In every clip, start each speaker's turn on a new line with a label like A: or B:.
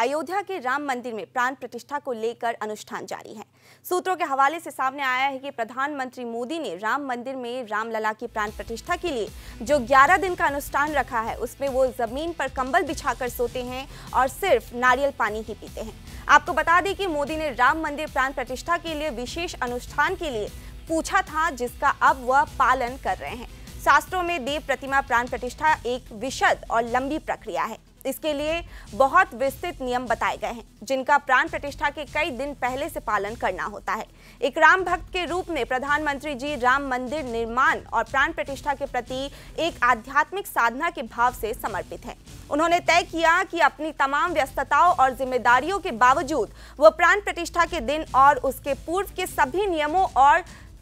A: अयोध्या के राम मंदिर में प्राण प्रतिष्ठा को लेकर अनुष्ठान जारी है सूत्रों के हवाले से सामने आया है कि प्रधानमंत्री मोदी ने राम मंदिर में रामलला की प्राण प्रतिष्ठा के लिए जो 11 दिन का अनुष्ठान रखा है उसमें वो जमीन पर कंबल बिछाकर सोते हैं और सिर्फ नारियल पानी ही पीते हैं आपको बता दें कि मोदी ने राम मंदिर प्राण प्रतिष्ठा के लिए विशेष अनुष्ठान के लिए पूछा था जिसका अब वह पालन कर रहे हैं शास्त्रों में देव प्रतिमा प्राण प्रतिष्ठा एक विशद और लंबी प्रक्रिया है इसके लिए बहुत विस्तृत नियम बताए गए हैं जिनका प्राण प्रतिष्ठा के कई दिन पहले से पालन करना होता है एक राम भक्त के रूप में प्रधानमंत्री जी राम मंदिर निर्माण और प्राण प्रतिष्ठा के प्रति एक आध्यात्मिक साधना के भाव से समर्पित है उन्होंने तय किया कि अपनी तमाम व्यस्तताओं और जिम्मेदारियों के बावजूद वो प्राण प्रतिष्ठा के दिन और उसके पूर्व के सभी नियमों और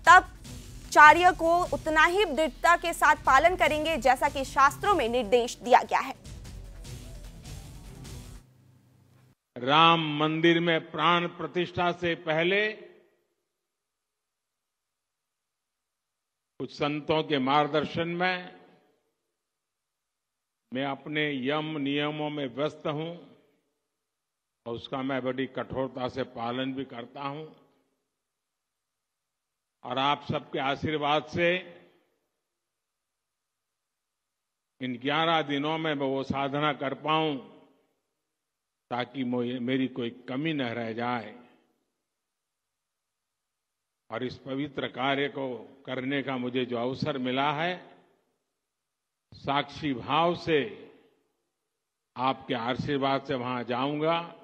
A: तप चार्य को उतना ही दृढ़ता के साथ पालन करेंगे जैसा कि शास्त्रों में निर्देश दिया गया है
B: राम मंदिर में प्राण प्रतिष्ठा से पहले कुछ संतों के मार्गदर्शन में मैं अपने यम नियमों में व्यस्त हूं और उसका मैं बड़ी कठोरता से पालन भी करता हूं और आप सबके आशीर्वाद से इन 11 दिनों में मैं वो साधना कर पाऊं ताकि मेरी कोई कमी न रह जाए और इस पवित्र कार्य को करने का मुझे जो अवसर मिला है साक्षी भाव से आपके आशीर्वाद से वहां जाऊंगा